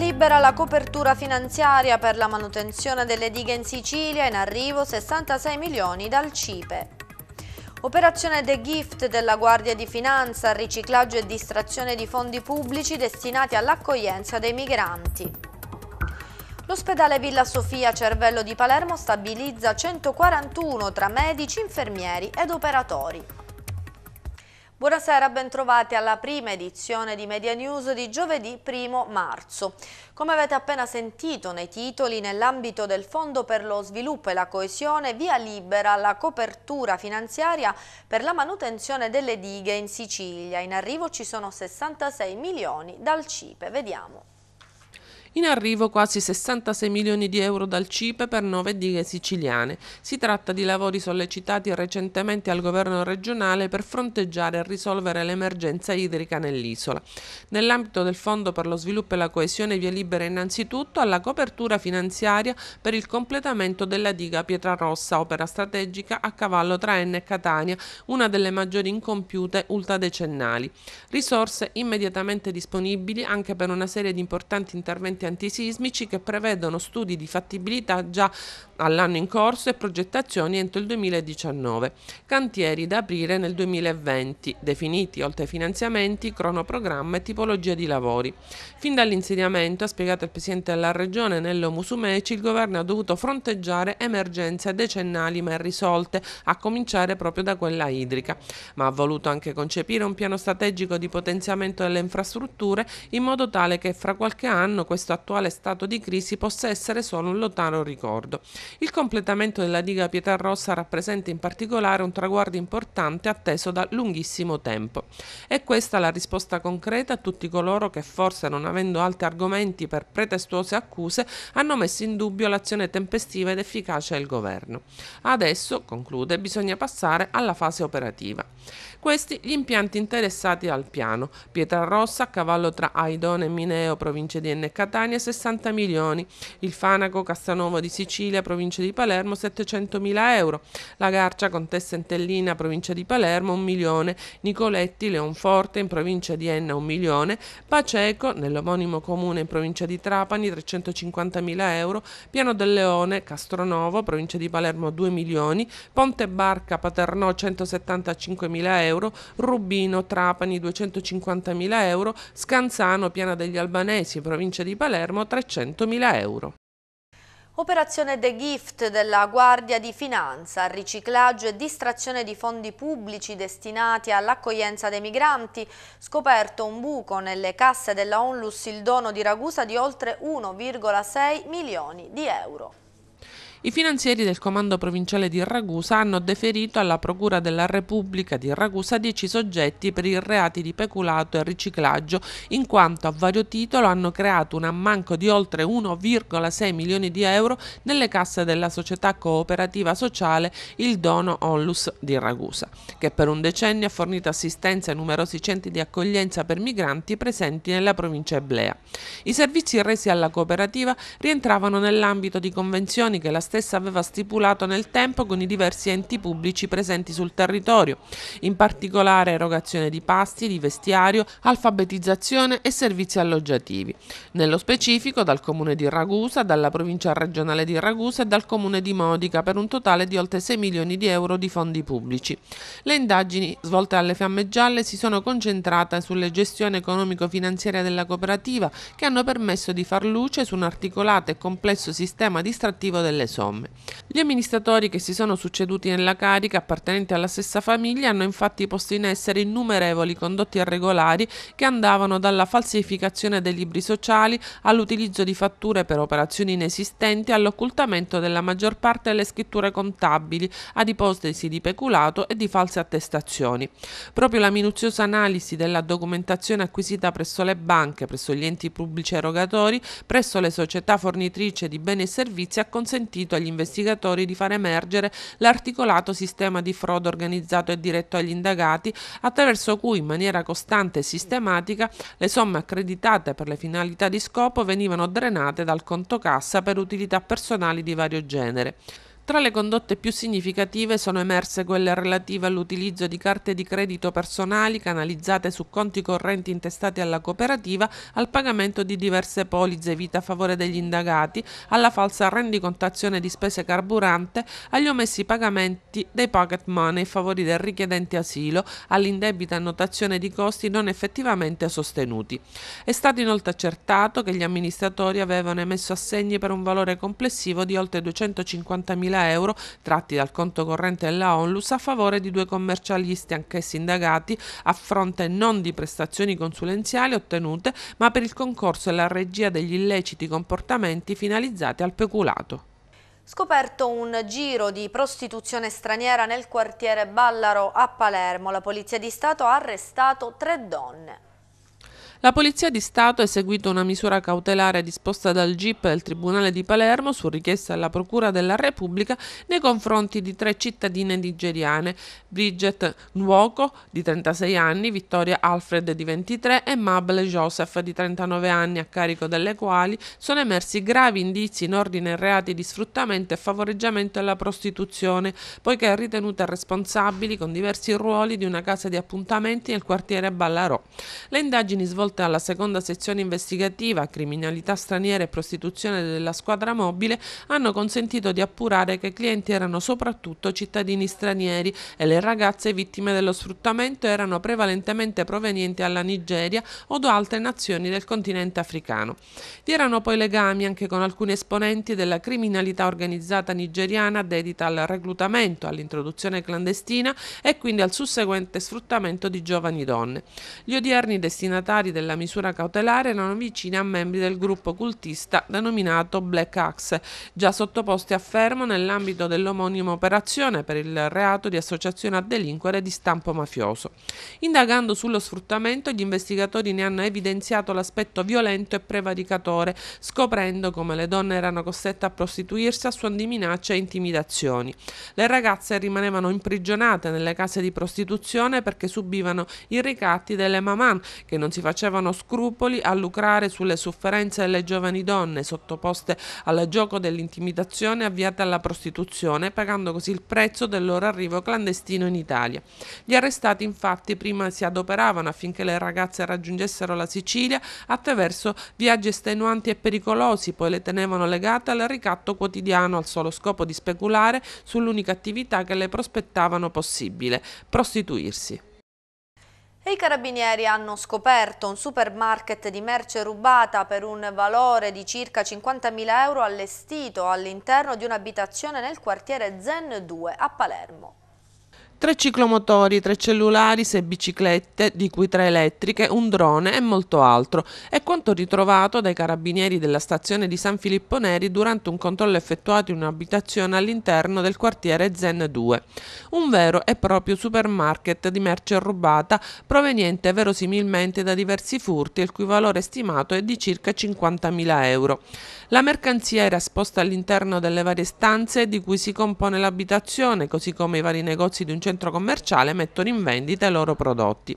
libera la copertura finanziaria per la manutenzione delle dighe in Sicilia, in arrivo 66 milioni dal CIPE. Operazione The Gift della Guardia di Finanza, riciclaggio e distrazione di fondi pubblici destinati all'accoglienza dei migranti. L'ospedale Villa Sofia Cervello di Palermo stabilizza 141 tra medici, infermieri ed operatori. Buonasera, bentrovati alla prima edizione di Media News di giovedì 1 marzo. Come avete appena sentito nei titoli, nell'ambito del Fondo per lo Sviluppo e la Coesione, via libera la copertura finanziaria per la manutenzione delle dighe in Sicilia. In arrivo ci sono 66 milioni dal CIPE. Vediamo. In arrivo quasi 66 milioni di euro dal CIPE per nove dighe siciliane. Si tratta di lavori sollecitati recentemente al governo regionale per fronteggiare e risolvere l'emergenza idrica nell'isola. Nell'ambito del Fondo per lo sviluppo e la coesione via libera innanzitutto alla copertura finanziaria per il completamento della diga Pietrarossa, opera strategica a cavallo tra Enne e Catania, una delle maggiori incompiute ultradecennali. Risorse immediatamente disponibili anche per una serie di importanti interventi interventi antisismici che prevedono studi di fattibilità già all'anno in corso e progettazioni entro il 2019, cantieri da aprire nel 2020, definiti oltre ai finanziamenti, cronoprogramma e tipologia di lavori. Fin dall'insediamento, ha spiegato il Presidente della Regione Nello Musumeci, il Governo ha dovuto fronteggiare emergenze decennali ma irrisolte, a cominciare proprio da quella idrica, ma ha voluto anche concepire un piano strategico di potenziamento delle infrastrutture in modo tale che fra qualche anno questo questo attuale stato di crisi possa essere solo un lontano ricordo. Il completamento della diga Pietarrossa rappresenta in particolare un traguardo importante atteso da lunghissimo tempo. È questa la risposta concreta a tutti coloro che forse non avendo altri argomenti per pretestuose accuse hanno messo in dubbio l'azione tempestiva ed efficace del governo. Adesso, conclude, bisogna passare alla fase operativa. Questi gli impianti interessati al piano, Pietrarossa a cavallo tra Aidone e Mineo, province di Ennecatal, Catania 60 milioni, il Fanaco Castelnuovo di Sicilia, provincia di Palermo 700 mila euro, la Garcia Contessa Entellina, provincia di Palermo 1 milione, Nicoletti Leonforte in provincia di Enna 1 milione, Paceco nell'omonimo comune in provincia di Trapani 350 mila euro, Piano del Leone Castronovo, provincia di Palermo 2 milioni, Ponte Barca Paternò 175 mila euro, Rubino Trapani 250 mila euro, Scanzano Piana degli Albanesi, provincia di Palermo Palermo 300.000 euro. Operazione The Gift della Guardia di Finanza, riciclaggio e distrazione di fondi pubblici destinati all'accoglienza dei migranti, scoperto un buco nelle casse della Onlus il dono di Ragusa di oltre 1,6 milioni di euro. I finanzieri del Comando Provinciale di Ragusa hanno deferito alla Procura della Repubblica di Ragusa 10 soggetti per i reati di peculato e riciclaggio, in quanto a vario titolo hanno creato un ammanco di oltre 1,6 milioni di euro nelle casse della società cooperativa sociale Il Dono Onlus di Ragusa, che per un decennio ha fornito assistenza ai numerosi centri di accoglienza per migranti presenti nella provincia eblea. I servizi resi alla cooperativa rientravano nell'ambito di convenzioni che la stessa aveva stipulato nel tempo con i diversi enti pubblici presenti sul territorio, in particolare erogazione di pasti, di vestiario, alfabetizzazione e servizi alloggiativi. Nello specifico dal comune di Ragusa, dalla provincia regionale di Ragusa e dal comune di Modica per un totale di oltre 6 milioni di euro di fondi pubblici. Le indagini svolte alle fiamme gialle si sono concentrate sulle gestioni economico finanziarie della cooperativa che hanno permesso di far luce su un articolato e complesso sistema distrattivo delle zone somme. Gli amministratori che si sono succeduti nella carica, appartenenti alla stessa famiglia, hanno infatti posto in essere innumerevoli condotti irregolari che andavano dalla falsificazione dei libri sociali all'utilizzo di fatture per operazioni inesistenti all'occultamento della maggior parte delle scritture contabili, ad ipotesi di peculato e di false attestazioni. Proprio la minuziosa analisi della documentazione acquisita presso le banche, presso gli enti pubblici erogatori, presso le società fornitrici di beni e servizi ha consentito consentito agli investigatori di far emergere l'articolato sistema di frode organizzato e diretto agli indagati, attraverso cui in maniera costante e sistematica le somme accreditate per le finalità di scopo venivano drenate dal conto cassa per utilità personali di vario genere. Tra le condotte più significative sono emerse quelle relative all'utilizzo di carte di credito personali canalizzate su conti correnti intestati alla cooperativa, al pagamento di diverse polizze vita a favore degli indagati, alla falsa rendicontazione di spese carburante, agli omessi pagamenti dei pocket money a favore del richiedente asilo, all'indebita annotazione di costi non effettivamente sostenuti. È stato inoltre accertato che gli amministratori avevano emesso assegni per un valore complessivo di oltre 250.000 euro euro tratti dal conto corrente della Onlus a favore di due commercialisti anch'essi indagati a fronte non di prestazioni consulenziali ottenute ma per il concorso e la regia degli illeciti comportamenti finalizzati al peculato. Scoperto un giro di prostituzione straniera nel quartiere Ballaro a Palermo, la Polizia di Stato ha arrestato tre donne. La Polizia di Stato ha eseguito una misura cautelare disposta dal GIP del Tribunale di Palermo su richiesta della Procura della Repubblica nei confronti di tre cittadine nigeriane, Bridget Nuoco di 36 anni, Vittoria Alfred di 23 e Mabel Joseph di 39 anni, a carico delle quali sono emersi gravi indizi in ordine ai reati di sfruttamento e favoreggiamento alla prostituzione, poiché ritenute responsabili con diversi ruoli di una casa di appuntamenti nel quartiere Ballarò. Le indagini svolte svolta alla seconda sezione investigativa criminalità straniera e prostituzione della squadra mobile hanno consentito di appurare che i clienti erano soprattutto cittadini stranieri e le ragazze vittime dello sfruttamento erano prevalentemente provenienti dalla Nigeria o da altre nazioni del continente africano. Vi erano poi legami anche con alcuni esponenti della criminalità organizzata nigeriana dedita al reclutamento, all'introduzione clandestina e quindi al susseguente sfruttamento di giovani donne. Gli odierni destinatari del della misura cautelare erano vicine a membri del gruppo cultista denominato Black Axe, già sottoposti a fermo nell'ambito dell'omonima operazione per il reato di associazione a delinquere di stampo mafioso. Indagando sullo sfruttamento, gli investigatori ne hanno evidenziato l'aspetto violento e prevaricatore, scoprendo come le donne erano costrette a prostituirsi a suon di minacce e intimidazioni. Le ragazze rimanevano imprigionate nelle case di prostituzione perché subivano i ricatti delle maman che non si facevano avevano scrupoli a lucrare sulle sofferenze delle giovani donne sottoposte al gioco dell'intimidazione avviate alla prostituzione, pagando così il prezzo del loro arrivo clandestino in Italia. Gli arrestati infatti prima si adoperavano affinché le ragazze raggiungessero la Sicilia attraverso viaggi estenuanti e pericolosi, poi le tenevano legate al ricatto quotidiano al solo scopo di speculare sull'unica attività che le prospettavano possibile, prostituirsi. I carabinieri hanno scoperto un supermarket di merce rubata per un valore di circa 50.000 euro allestito all'interno di un'abitazione nel quartiere Zen 2 a Palermo. Tre ciclomotori, tre cellulari, sei biciclette, di cui tre elettriche, un drone e molto altro. È quanto ritrovato dai carabinieri della stazione di San Filippo Neri durante un controllo effettuato in un'abitazione all'interno del quartiere Zen 2. Un vero e proprio supermarket di merce rubata proveniente verosimilmente da diversi furti, il cui valore stimato è di circa 50.000 euro. La mercanzia era esposta all'interno delle varie stanze di cui si compone l'abitazione, così come i vari negozi di un certo centro commerciale mettono in vendita i loro prodotti.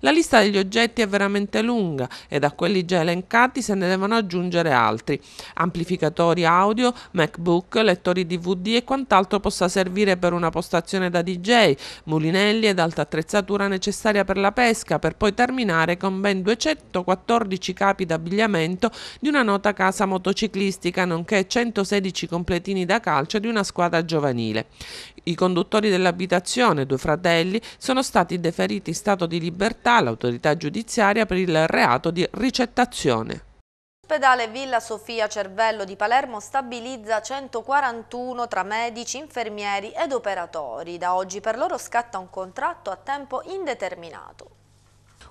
La lista degli oggetti è veramente lunga e da quelli già elencati se ne devono aggiungere altri. Amplificatori audio, MacBook, lettori DVD e quant'altro possa servire per una postazione da DJ, mulinelli ed alta attrezzatura necessaria per la pesca, per poi terminare con ben 214 capi d'abbigliamento di una nota casa motociclistica, nonché 116 completini da calcio di una squadra giovanile. I conduttori dell'abitazione, due fratelli, sono stati deferiti in stato di libertà all'autorità giudiziaria per il reato di ricettazione. L'ospedale Villa Sofia Cervello di Palermo stabilizza 141 tra medici, infermieri ed operatori. Da oggi per loro scatta un contratto a tempo indeterminato.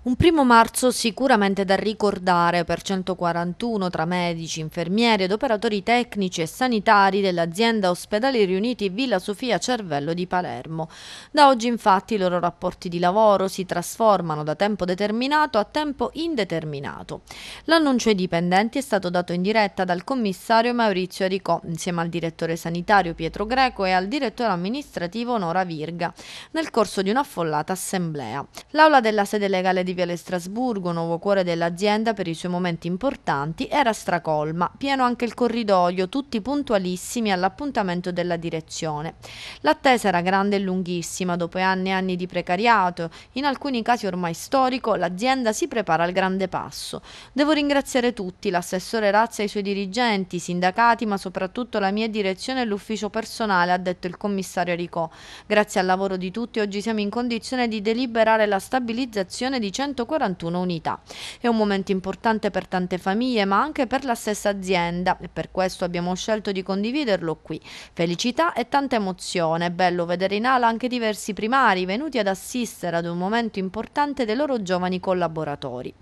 Un primo marzo sicuramente da ricordare per 141 tra medici, infermieri ed operatori tecnici e sanitari dell'azienda Ospedali Riuniti Villa Sofia Cervello di Palermo. Da oggi infatti i loro rapporti di lavoro si trasformano da tempo determinato a tempo indeterminato. L'annuncio ai dipendenti è stato dato in diretta dal commissario Maurizio Aricò insieme al direttore sanitario Pietro Greco e al direttore amministrativo Nora Virga nel corso di un'affollata assemblea. L'aula della sede legale di Viale Strasburgo, nuovo cuore dell'azienda per i suoi momenti importanti, era stracolma, pieno anche il corridoio, tutti puntualissimi all'appuntamento della direzione. L'attesa era grande e lunghissima, dopo anni e anni di precariato, in alcuni casi ormai storico, l'azienda si prepara al grande passo. Devo ringraziare tutti, l'assessore Razza e i suoi dirigenti, i sindacati, ma soprattutto la mia direzione e l'ufficio personale, ha detto il commissario Ricò. Grazie al lavoro di tutti oggi siamo in condizione di deliberare la stabilizzazione di 100 141 unità. È un momento importante per tante famiglie, ma anche per la stessa azienda e per questo abbiamo scelto di condividerlo qui. Felicità e tanta emozione. È bello vedere in ala anche diversi primari venuti ad assistere ad un momento importante dei loro giovani collaboratori.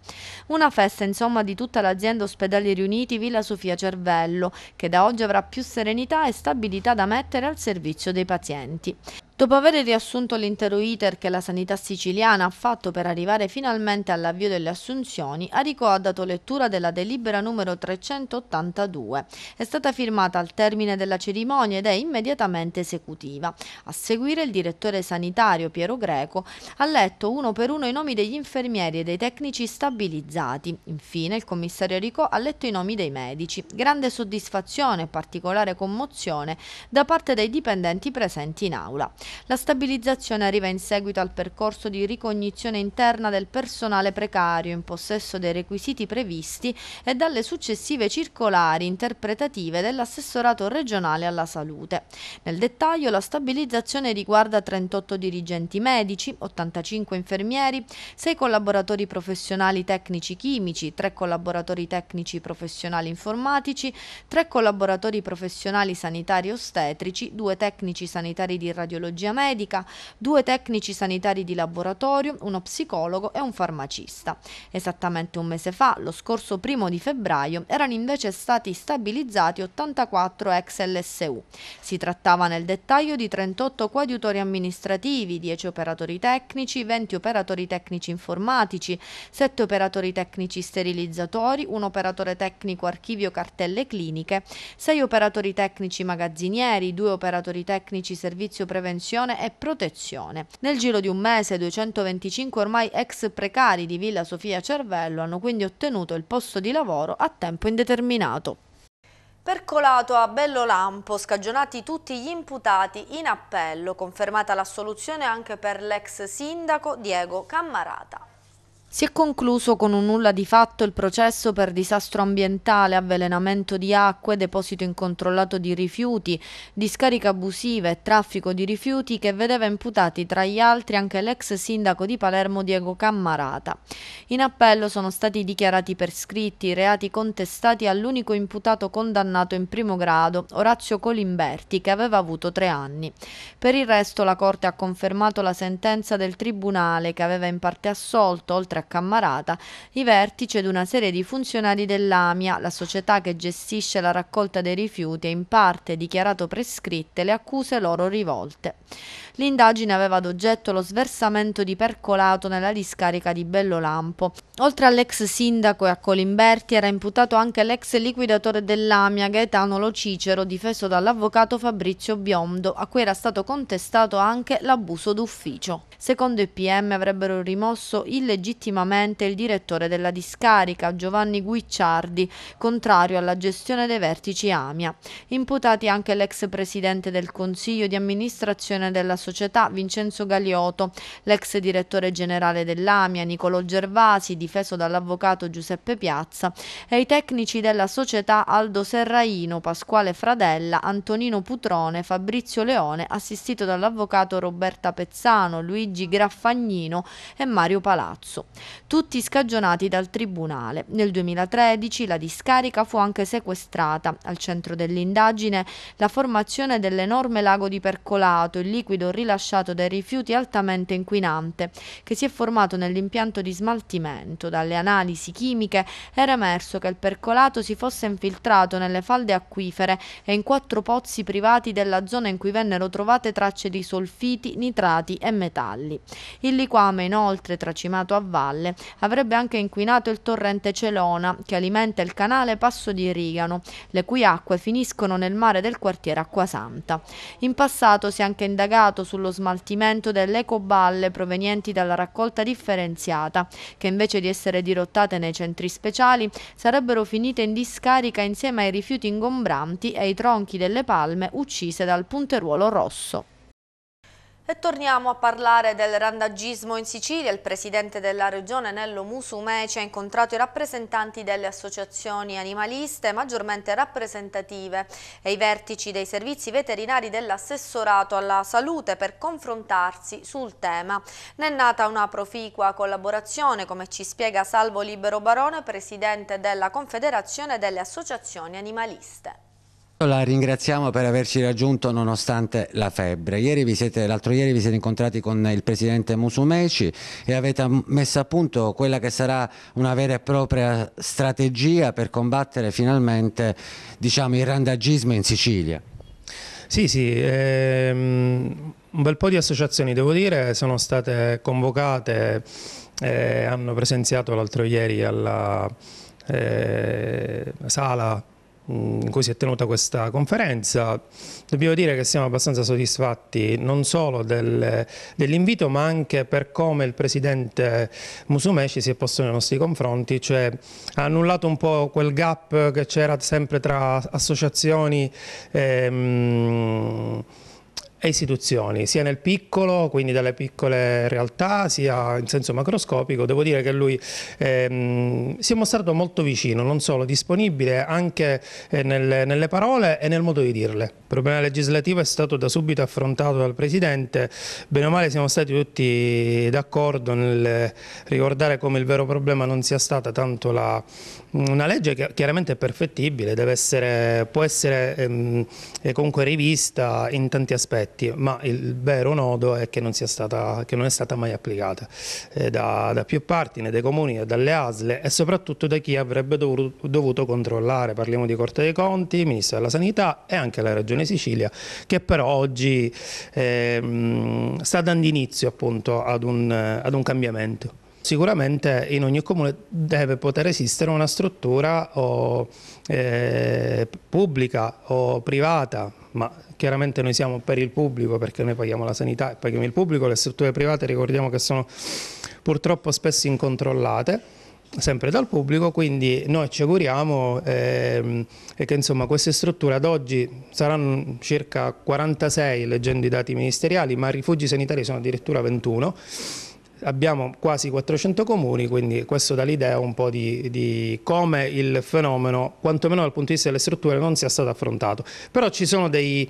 Una festa insomma di tutta l'azienda Ospedali Riuniti Villa Sofia Cervello, che da oggi avrà più serenità e stabilità da mettere al servizio dei pazienti. Dopo aver riassunto l'intero iter che la sanità siciliana ha fatto per arrivare finalmente all'avvio delle assunzioni, Arico ha dato lettura della delibera numero 382. È stata firmata al termine della cerimonia ed è immediatamente esecutiva. A seguire il direttore sanitario Piero Greco ha letto uno per uno i nomi degli infermieri e dei tecnici stabilizzati. Infine il commissario Arico ha letto i nomi dei medici. Grande soddisfazione e particolare commozione da parte dei dipendenti presenti in aula. La stabilizzazione arriva in seguito al percorso di ricognizione interna del personale precario in possesso dei requisiti previsti e dalle successive circolari interpretative dell'assessorato regionale alla salute. Nel dettaglio la stabilizzazione riguarda 38 dirigenti medici, 85 infermieri, 6 collaboratori professionali tecnici chimici, 3 collaboratori tecnici professionali informatici, 3 collaboratori professionali sanitari ostetrici, 2 tecnici sanitari di radiologia tecnologia medica, due tecnici sanitari di laboratorio, uno psicologo e un farmacista. Esattamente un mese fa, lo scorso primo di febbraio, erano invece stati stabilizzati 84 ex LSU. Si trattava nel dettaglio di 38 coadiutori amministrativi, 10 operatori tecnici, 20 operatori tecnici informatici, 7 operatori tecnici sterilizzatori, un operatore tecnico archivio cartelle cliniche, 6 operatori tecnici magazzinieri, 2 operatori tecnici servizio prevenzione manutenzione e protezione. Nel giro di un mese 225 ormai ex precari di Villa Sofia Cervello hanno quindi ottenuto il posto di lavoro a tempo indeterminato. Percolato a bello lampo, scagionati tutti gli imputati in appello, confermata l'assoluzione anche per l'ex sindaco Diego Cammarata. Si è concluso con un nulla di fatto il processo per disastro ambientale, avvelenamento di acque, deposito incontrollato di rifiuti, discarica abusive e traffico di rifiuti che vedeva imputati tra gli altri anche l'ex sindaco di Palermo Diego Cammarata. In appello sono stati dichiarati per scritti i reati contestati all'unico imputato condannato in primo grado, Orazio Colimberti, che aveva avuto tre anni. Per il resto la Corte ha confermato la sentenza del Tribunale che aveva in parte assolto, oltre a a Cammarata i vertici ed una serie di funzionari dell'AMIA, la società che gestisce la raccolta dei rifiuti e in parte dichiarato prescritte le accuse loro rivolte. L'indagine aveva ad oggetto lo sversamento di percolato nella discarica di Bellolampo. Oltre all'ex sindaco e a Colimberti era imputato anche l'ex liquidatore dell'AMIA Gaetano Lo Cicero, difeso dall'avvocato Fabrizio Biondo, a cui era stato contestato anche l'abuso d'ufficio. Secondo i PM avrebbero rimosso illegittimamente ultimamente il direttore della discarica Giovanni Guicciardi, contrario alla gestione dei vertici Amia. Imputati anche l'ex presidente del Consiglio di amministrazione della società Vincenzo Galioto, l'ex direttore generale dell'Amia Nicolò Gervasi, difeso dall'avvocato Giuseppe Piazza, e i tecnici della società Aldo Serraino, Pasquale Fradella, Antonino Putrone, Fabrizio Leone, assistito dall'avvocato Roberta Pezzano, Luigi Graffagnino e Mario Palazzo tutti scagionati dal Tribunale. Nel 2013 la discarica fu anche sequestrata. Al centro dell'indagine la formazione dell'enorme lago di percolato, il liquido rilasciato dai rifiuti altamente inquinante, che si è formato nell'impianto di smaltimento. Dalle analisi chimiche era emerso che il percolato si fosse infiltrato nelle falde acquifere e in quattro pozzi privati della zona in cui vennero trovate tracce di solfiti, nitrati e metalli. Il liquame inoltre tracimato a valle valle. Avrebbe anche inquinato il torrente Celona, che alimenta il canale Passo di Rigano, le cui acque finiscono nel mare del quartiere Acquasanta. In passato si è anche indagato sullo smaltimento delle ecoballe provenienti dalla raccolta differenziata, che invece di essere dirottate nei centri speciali sarebbero finite in discarica insieme ai rifiuti ingombranti e ai tronchi delle palme uccise dal punteruolo rosso. E torniamo a parlare del randagismo in Sicilia. Il presidente della regione Nello Musumeci ha incontrato i rappresentanti delle associazioni animaliste maggiormente rappresentative e i vertici dei servizi veterinari dell'assessorato alla salute per confrontarsi sul tema. Ne è nata una proficua collaborazione, come ci spiega Salvo Libero Barone, presidente della Confederazione delle Associazioni Animaliste. La ringraziamo per averci raggiunto nonostante la febbre. l'altro ieri vi siete incontrati con il presidente Musumeci e avete messo a punto quella che sarà una vera e propria strategia per combattere finalmente diciamo, il randagismo in Sicilia. Sì, sì, ehm, un bel po' di associazioni devo dire sono state convocate, eh, hanno presenziato l'altro ieri alla eh, sala in cui si è tenuta questa conferenza. Dobbiamo dire che siamo abbastanza soddisfatti non solo del, dell'invito ma anche per come il presidente Musumeci si è posto nei nostri confronti, cioè ha annullato un po' quel gap che c'era sempre tra associazioni ehm, e istituzioni, sia nel piccolo, quindi dalle piccole realtà, sia in senso macroscopico. Devo dire che lui ehm, si è mostrato molto vicino, non solo disponibile, anche eh, nelle, nelle, parole e nel modo di dirle. Il problema legislativo è stato da subito affrontato dal Presidente, bene o male siamo stati tutti d'accordo nel ricordare come il vero problema non sia stata tanto la una legge che chiaramente è perfettibile, essere, può essere ehm, eh, comunque rivista in tanti aspetti, ma il vero nodo è che non, stata, che non è stata mai applicata eh, da, da, più parti, né dai comuni, né dalle ASLE e soprattutto da chi avrebbe dovuto, dovuto controllare. Parliamo di Corte dei Conti, Ministro della Sanità e anche la Regione Sicilia, che però oggi ehm, sta dando inizio appunto ad un, ad un cambiamento. Sicuramente in ogni comune deve poter esistere una struttura o, eh, pubblica o privata, ma chiaramente noi siamo per il pubblico perché noi paghiamo la sanità e paghiamo il pubblico, le strutture private ricordiamo che sono purtroppo spesso incontrollate sempre dal pubblico, quindi noi ci auguriamo eh, che insomma, queste strutture ad oggi saranno circa 46 leggendo i dati ministeriali, ma rifugi sanitari sono addirittura 21 abbiamo quasi 400 comuni, quindi questo dà l'idea un po' di, di, come il fenomeno, quantomeno dal punto di vista delle strutture, non sia stato affrontato. Però ci sono dei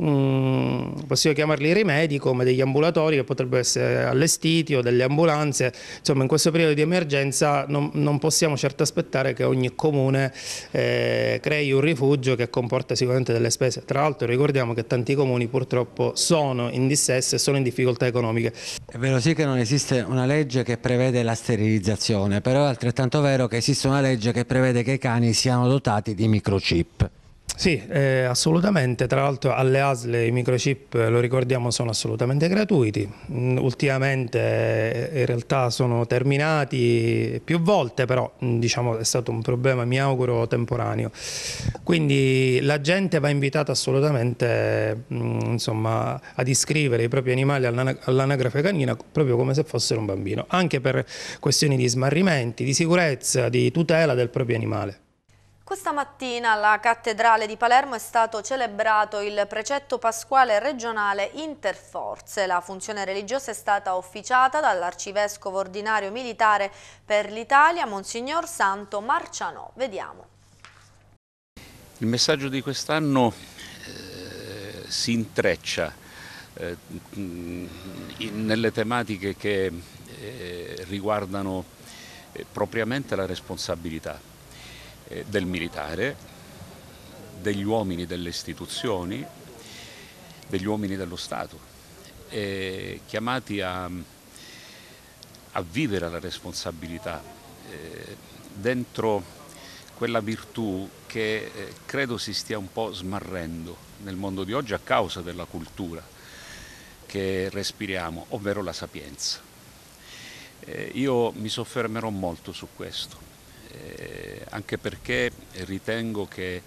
Mm, possiamo chiamarli rimedi come degli ambulatori che potrebbero essere allestiti o delle ambulanze, insomma in questo periodo di emergenza non, non possiamo certo aspettare che ogni comune eh, crei un rifugio che comporta sicuramente delle spese, tra l'altro ricordiamo che tanti comuni purtroppo sono in dissesso e sono in difficoltà economiche. È vero sì che non esiste una legge che prevede la sterilizzazione, però è altrettanto vero che esiste una legge che prevede che i cani siano dotati di microchip. Sì, eh, assolutamente. Tra l'altro alle ASL i microchip, eh, lo ricordiamo, sono assolutamente gratuiti. Mm, ultimamente eh, in realtà sono terminati più volte, però mm, diciamo è stato un problema, mi auguro, temporaneo. Quindi la gente va invitata assolutamente mm, insomma, ad iscrivere i propri animali all'anagrafe canina proprio come se fossero un bambino, anche per questioni di smarrimenti, di sicurezza, di tutela del proprio animale. Questa mattina alla Cattedrale di Palermo è stato celebrato il precetto pasquale regionale Interforze. La funzione religiosa è stata officiata dall'arcivescovo ordinario militare per l'Italia, Monsignor Santo Marcianò. Vediamo. Il messaggio di quest'anno eh, si intreccia eh, in, nelle tematiche che eh, riguardano eh, propriamente la responsabilità eh, del militare, degli uomini delle istituzioni, degli uomini dello Stato, eh, chiamati a, a, vivere la responsabilità eh, dentro quella virtù che eh, credo si stia un po' smarrendo nel mondo di oggi a causa della cultura che respiriamo, ovvero la sapienza. io mi soffermerò molto su questo anche perché ritengo che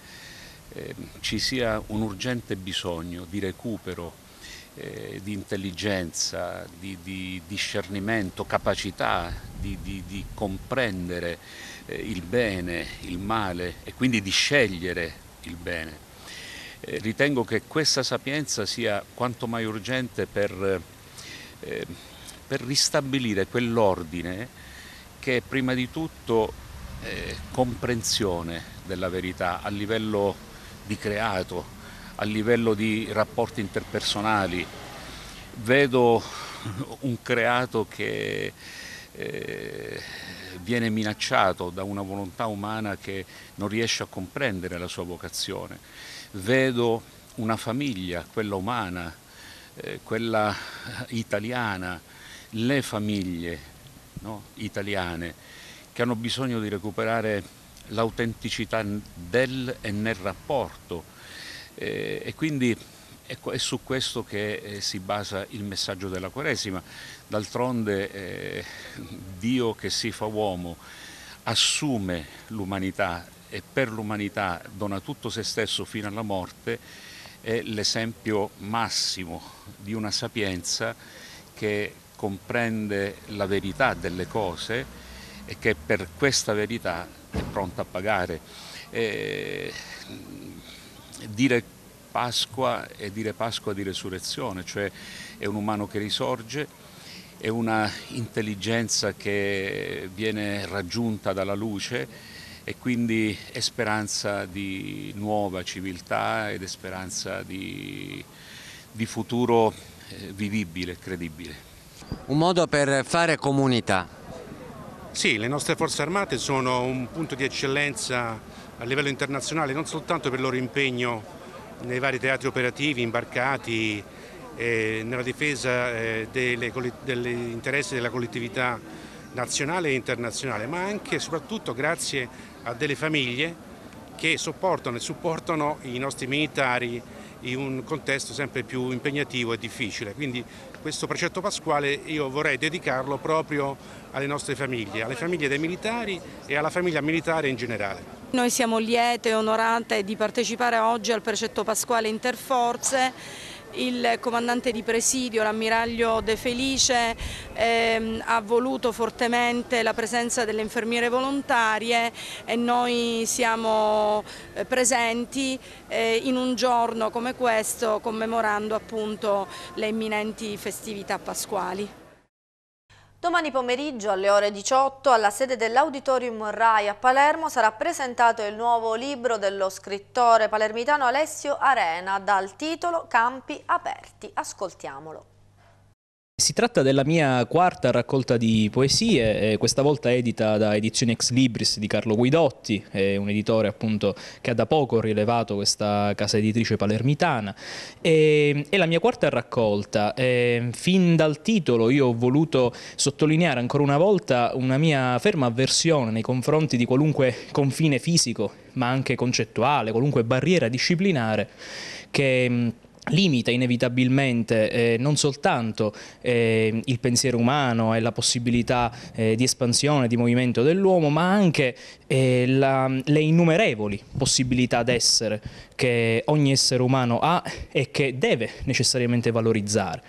eh, ci sia un urgente bisogno di recupero, eh, di intelligenza, di, di discernimento, capacità di, di, di comprendere eh, il bene, il male e quindi di scegliere il bene. Eh, ritengo che questa sapienza sia quanto mai urgente per, ehm, per ristabilire quell'ordine che prima di tutto eh, comprensione della verità a livello di creato, a livello di rapporti interpersonali. Vedo un creato che eh, viene minacciato da una volontà umana che non riesce a comprendere la sua vocazione. Vedo una famiglia, quella umana, eh, quella italiana, le famiglie no, italiane che hanno bisogno di recuperare l'autenticità del e nel rapporto eh, e quindi Ecco, è su questo che eh, si basa il messaggio della Quaresima. D'altronde eh, Dio che si fa uomo assume l'umanità e per l'umanità dona tutto se stesso fino alla morte è l'esempio massimo di una sapienza che comprende la verità delle cose e che per questa verità è pronta a pagare. E mm, dire Pasqua è dire Pasqua di resurrezione, cioè è un umano che risorge, è una intelligenza che viene raggiunta dalla luce e quindi è speranza di nuova civiltà ed è speranza di, di futuro eh, vivibile, credibile. Un modo per fare comunità. Sì, le nostre forze armate sono un punto di eccellenza a livello internazionale, non soltanto per il loro impegno nei vari teatri operativi, imbarcati, eh, nella difesa eh, degli interessi della collettività nazionale e internazionale, ma anche e soprattutto grazie a delle famiglie che sopportano e supportano i nostri militari in un contesto sempre più impegnativo e difficile. Quindi questo precetto pasquale io vorrei dedicarlo proprio alle nostre famiglie, alle famiglie dei militari e alla famiglia militare in generale. Noi siamo liete e onorate di partecipare oggi al precetto pasquale Interforze il comandante di presidio, l'ammiraglio De Felice, ehm, ha voluto fortemente la presenza delle infermiere volontarie e noi siamo eh, presenti eh, in un giorno come questo commemorando appunto le imminenti festività pasquali. Domani pomeriggio alle ore 18 alla sede dell'Auditorium RAI a Palermo sarà presentato il nuovo libro dello scrittore palermitano Alessio Arena dal titolo Campi aperti. Ascoltiamolo. Si tratta della mia quarta raccolta di poesie, eh, questa volta edita da Edizioni Ex Libris di Carlo Guidotti, un editore appunto che ha da poco rilevato questa casa editrice palermitana. E, è la mia quarta raccolta. Eh, fin dal titolo io ho voluto sottolineare ancora una volta una mia ferma avversione nei confronti di qualunque confine fisico, ma anche concettuale, qualunque barriera disciplinare che limita inevitabilmente eh, non soltanto eh, il pensiero umano e la possibilità eh, di espansione, di movimento dell'uomo, ma anche eh, la, le innumerevoli possibilità d'essere che ogni essere umano ha e che deve necessariamente valorizzare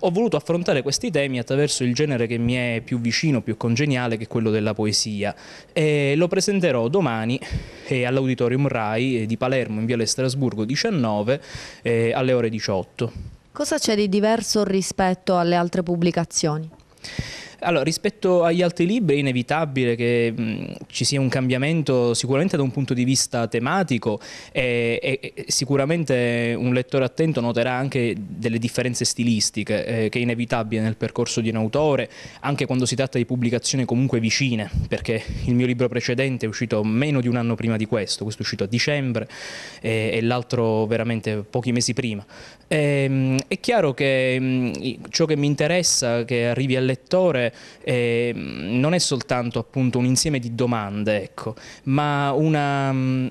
ho voluto affrontare questi temi attraverso il genere che mi è più vicino, più congeniale, che è quello della poesia. E lo presenterò domani eh, all'Auditorium RAI eh, di Palermo in Viale Strasburgo 19 eh, alle ore 18. Cosa c'è di diverso rispetto alle altre pubblicazioni? Allora, rispetto agli altri libri è inevitabile che mh, ci sia un cambiamento sicuramente da un punto di vista tematico e, e, sicuramente un lettore attento noterà anche delle differenze stilistiche eh, che è inevitabile nel percorso di un autore, anche quando si tratta di pubblicazioni comunque vicine, perché il mio libro precedente è uscito meno di un anno prima di questo, questo è uscito a dicembre eh, e l'altro veramente pochi mesi prima. E, ehm, è chiaro che mh, ciò che mi interessa che arrivi al lettore eh, non è soltanto appunto un insieme di domande, ecco, ma una mh, mm,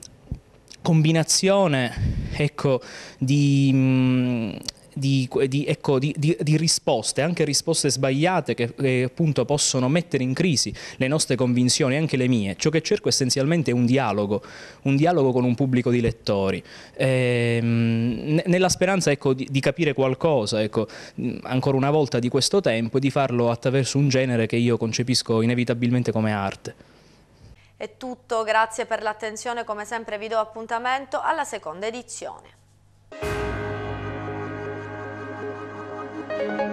combinazione ecco, di mh, mm, di, di, ecco, di, di risposte, anche risposte sbagliate che, che appunto possono mettere in crisi le nostre convinzioni, anche le mie. Ciò che cerco essenzialmente è un dialogo, un dialogo con un pubblico di lettori, ehm, nella speranza ecco, di, di, capire qualcosa, ecco, ancora una volta, di questo tempo e di farlo attraverso un genere che io concepisco inevitabilmente come arte. È tutto, grazie per l'attenzione, come sempre vi do appuntamento alla seconda edizione. thank you